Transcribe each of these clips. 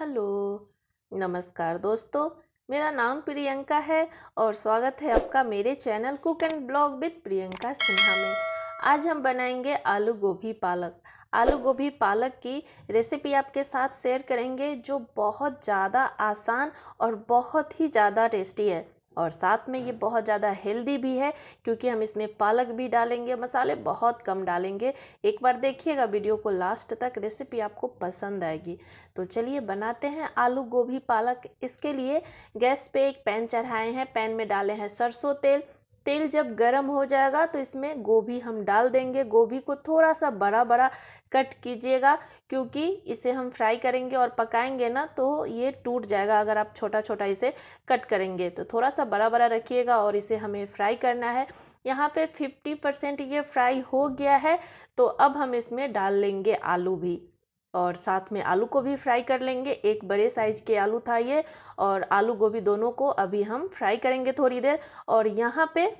hello नमस्कार दोस्तों मेरा नाम प्रियंका है और स्वागत है आपका मेरे channel cook and blog with Priyanka Sinha में आज हम बनाएंगे आलू गोभी पालक आलू गोभी पालक की रेसिपी आपके साथ शेयर करेंगे जो बहुत ज़्यादा आसान और बहुत ही ज़्यादा टेस्टी है और साथ में ये बहुत ज़्यादा हेल्दी भी है क्योंकि हम इसमें पालक भी डालेंगे मसाले बहुत कम डालेंगे एक बार देखिएगा वीडियो को लास्ट तक रेसिपी आपको पसंद आएगी तो चलिए बनाते हैं आलू गोभी पालक इसके लिए गैस पे एक पैन चढ़ाए हैं पैन में डाले हैं सरसों तेल तेल जब गर्म हो जाएगा तो इसमें गोभी हम डाल देंगे गोभी को थोड़ा सा बड़ा बड़ा कट कीजिएगा क्योंकि इसे हम फ्राई करेंगे और पकाएंगे ना तो ये टूट जाएगा अगर आप छोटा छोटा इसे कट करेंगे तो थोड़ा सा बड़ा बड़ा रखिएगा और इसे हमें फ्राई करना है यहाँ पे 50 परसेंट ये फ्राई हो गया है तो अब हम इसमें डाल लेंगे आलू भी और साथ में आलू को भी फ्राई कर लेंगे एक बड़े साइज़ के आलू था ये और आलू गोभी दोनों को अभी हम फ्राई करेंगे थोड़ी देर और यहाँ पे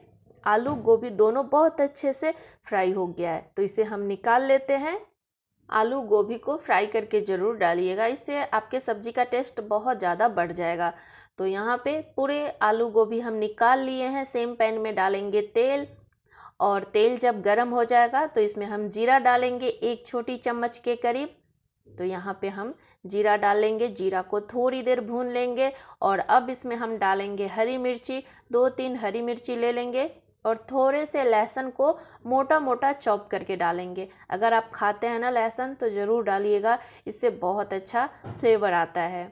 आलू गोभी दोनों बहुत अच्छे से फ्राई हो गया है तो इसे हम निकाल लेते हैं आलू गोभी को फ्राई करके ज़रूर डालिएगा इससे आपके सब्ज़ी का टेस्ट बहुत ज़्यादा बढ़ जाएगा तो यहाँ पे पूरे आलू गोभी हम निकाल लिए हैं सेम पैन में डालेंगे तेल और तेल जब गर्म हो जाएगा तो इसमें हम जीरा डालेंगे एक छोटी चम्मच के करीब तो यहाँ पे हम जीरा डालेंगे जीरा को थोड़ी देर भून लेंगे और अब इसमें हम डालेंगे हरी मिर्ची दो तीन हरी मिर्ची ले लेंगे और थोड़े से लहसुन को मोटा मोटा चॉप करके डालेंगे अगर आप खाते हैं ना लहसुन तो ज़रूर डालिएगा इससे बहुत अच्छा फ्लेवर आता है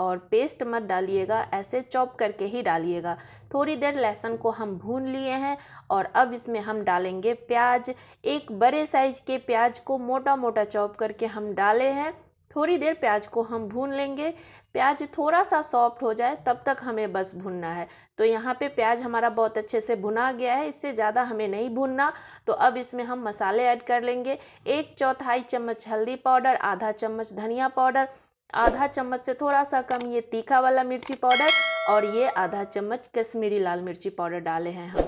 और पेस्ट मत डालिएगा ऐसे चॉप करके ही डालिएगा थोड़ी देर लहसुन को हम भून लिए हैं और अब इसमें हम डालेंगे प्याज एक बड़े साइज के प्याज को मोटा मोटा चॉप करके हम डाले हैं थोड़ी देर प्याज को हम भून लेंगे प्याज थोड़ा सा सॉफ्ट हो जाए तब तक हमें बस भूनना है तो यहाँ पे प्याज हमारा बहुत अच्छे से भुना गया है इससे ज़्यादा हमें नहीं भूनना तो अब इसमें हम मसाले ऐड कर लेंगे एक चौथाई चम्मच हल्दी पाउडर आधा चम्मच धनिया पाउडर आधा चम्मच से थोड़ा सा कम ये तीखा वाला मिर्ची पाउडर और ये आधा चम्मच कश्मीरी लाल मिर्ची पाउडर डाले हैं हम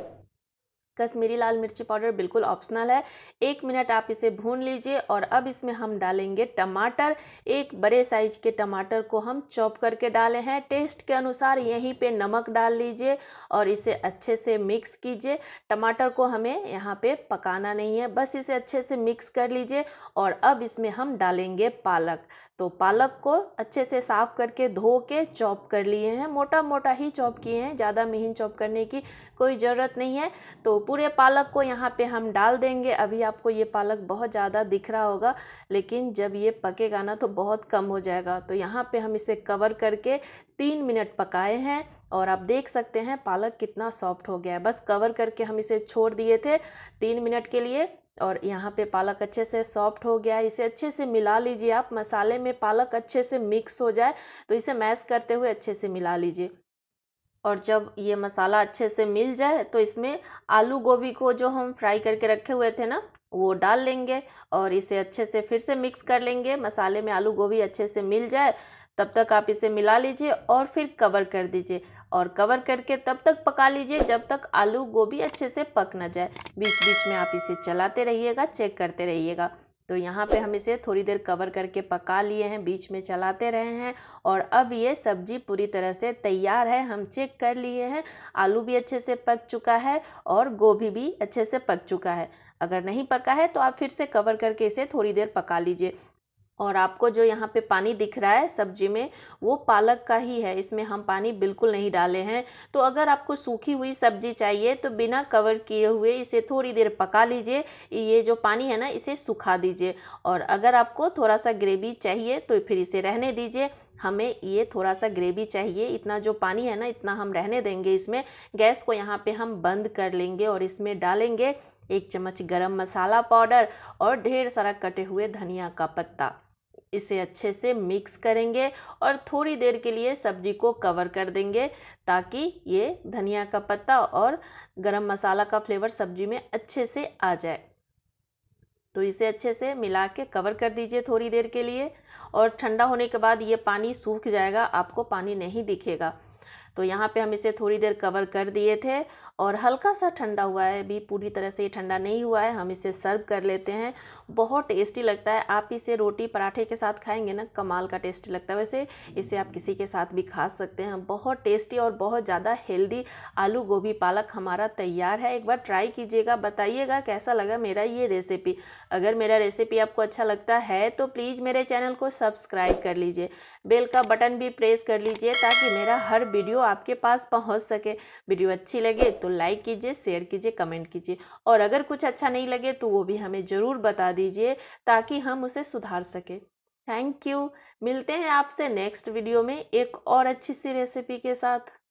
कश्मीरी लाल मिर्ची पाउडर बिल्कुल ऑप्शनल है एक मिनट आप इसे भून लीजिए और अब इसमें हम डालेंगे टमाटर एक बड़े साइज के टमाटर को हम चॉप करके डाले हैं टेस्ट के अनुसार यहीं पे नमक डाल लीजिए और इसे अच्छे से मिक्स कीजिए टमाटर को हमें यहाँ पे पकाना नहीं है बस इसे अच्छे से मिक्स कर लीजिए और अब इसमें हम डालेंगे पालक तो पालक को अच्छे से साफ़ करके धो के चॉप कर लिए हैं मोटा मोटा ही चॉप किए हैं ज़्यादा महीन चॉप करने की कोई ज़रूरत नहीं है तो पूरे पालक को यहाँ पे हम डाल देंगे अभी आपको ये पालक बहुत ज़्यादा दिख रहा होगा लेकिन जब ये पकेगा ना तो बहुत कम हो जाएगा तो यहाँ पे हम इसे कवर करके तीन मिनट पकाए हैं और आप देख सकते हैं पालक कितना सॉफ्ट हो गया है बस कवर करके हम इसे छोड़ दिए थे तीन मिनट के लिए और यहाँ पे पालक अच्छे से सॉफ्ट हो गया है इसे अच्छे से मिला लीजिए आप मसाले में पालक अच्छे से मिक्स हो जाए तो इसे मैश करते हुए अच्छे से मिला लीजिए और जब ये मसाला अच्छे से मिल जाए तो इसमें आलू गोभी को जो हम फ्राई करके रखे हुए थे ना वो डाल लेंगे और इसे अच्छे से फिर से मिक्स कर लेंगे मसाले में आलू गोभी अच्छे से मिल जाए तब तक आप इसे मिला लीजिए और फिर कवर कर दीजिए और कवर करके तब तक पका लीजिए जब तक आलू गोभी अच्छे से पक ना जाए बीच बीच में आप इसे चलाते रहिएगा चेक करते रहिएगा तो यहाँ पे हम इसे थोड़ी देर कवर करके पका लिए हैं बीच में चलाते रहे हैं और अब ये सब्जी पूरी तरह से तैयार है हम चेक कर लिए हैं आलू भी अच्छे से पक चुका है और गोभी भी अच्छे से पक चुका है अगर नहीं पका है तो आप फिर से कवर करके इसे थोड़ी देर पका लीजिए और आपको जो यहाँ पे पानी दिख रहा है सब्जी में वो पालक का ही है इसमें हम पानी बिल्कुल नहीं डाले हैं तो अगर आपको सूखी हुई सब्जी चाहिए तो बिना कवर किए हुए इसे थोड़ी देर पका लीजिए ये जो पानी है ना इसे सुखा दीजिए और अगर आपको थोड़ा सा ग्रेवी चाहिए तो फिर इसे रहने दीजिए हमें ये थोड़ा सा ग्रेवी चाहिए इतना जो पानी है ना इतना हम रहने देंगे इसमें गैस को यहाँ पर हम बंद कर लेंगे और इसमें डालेंगे एक चम्मच गरम मसाला पाउडर और ढेर सारा कटे हुए धनिया का पत्ता इसे अच्छे से मिक्स करेंगे और थोड़ी देर के लिए सब्जी को कवर कर देंगे ताकि ये धनिया का पत्ता और गरम मसाला का फ्लेवर सब्जी में अच्छे से आ जाए तो इसे अच्छे से मिला के कवर कर दीजिए थोड़ी देर के लिए और ठंडा होने के बाद ये पानी सूख जाएगा आपको पानी नहीं दिखेगा तो यहाँ पे हम इसे थोड़ी देर कवर कर दिए थे और हल्का सा ठंडा हुआ है अभी पूरी तरह से ये ठंडा नहीं हुआ है हम इसे सर्व कर लेते हैं बहुत टेस्टी लगता है आप इसे रोटी पराठे के साथ खाएंगे ना कमाल का टेस्टी लगता है वैसे इसे आप किसी के साथ भी खा सकते हैं बहुत टेस्टी और बहुत ज़्यादा हेल्दी आलू गोभी पालक हमारा तैयार है एक बार ट्राई कीजिएगा बताइएगा कैसा लगा मेरा ये रेसिपी अगर मेरा रेसिपी आपको अच्छा लगता है तो प्लीज़ मेरे चैनल को सब्सक्राइब कर लीजिए बेल का बटन भी प्रेस कर लीजिए ताकि मेरा हर वीडियो आपके पास पहुंच सके वीडियो अच्छी लगे तो लाइक कीजिए शेयर कीजिए कमेंट कीजिए और अगर कुछ अच्छा नहीं लगे तो वो भी हमें ज़रूर बता दीजिए ताकि हम उसे सुधार सकें थैंक यू मिलते हैं आपसे नेक्स्ट वीडियो में एक और अच्छी सी रेसिपी के साथ